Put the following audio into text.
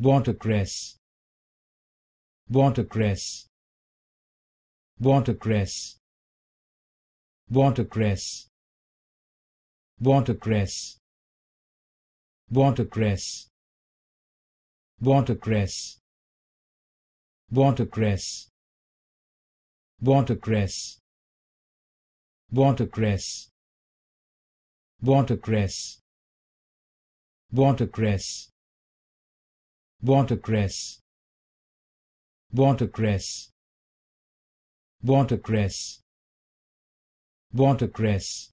watercress watercress watercress watercress watercress watercress watercress watercress watercress watercress watercress watercress watercress watercress a watercress